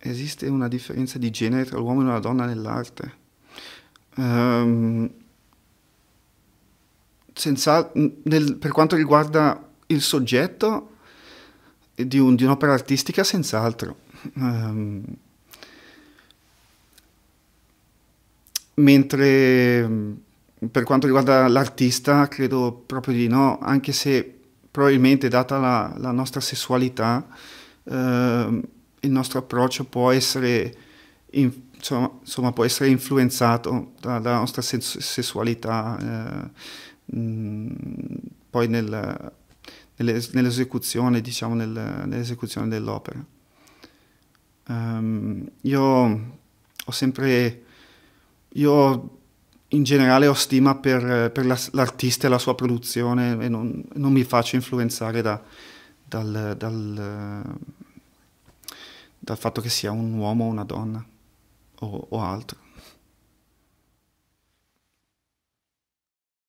esiste una differenza di genere tra l'uomo e la donna nell'arte. Um, senza, nel, per quanto riguarda il soggetto eh, di, un, di un'opera artistica, senz'altro. Um, mentre mm, per quanto riguarda l'artista, credo proprio di no, anche se probabilmente data la, la nostra sessualità, uh, il nostro approccio può essere, in, insomma, insomma, può essere influenzato dalla nostra sessualità eh, mh, poi nel, nell'esecuzione, diciamo, nel, nell'esecuzione dell'opera. Um, io ho sempre, io in generale ho stima per, per l'artista e la sua produzione e non, non mi faccio influenzare da, dal, dal dal fatto che sia un uomo o una donna o, o altro.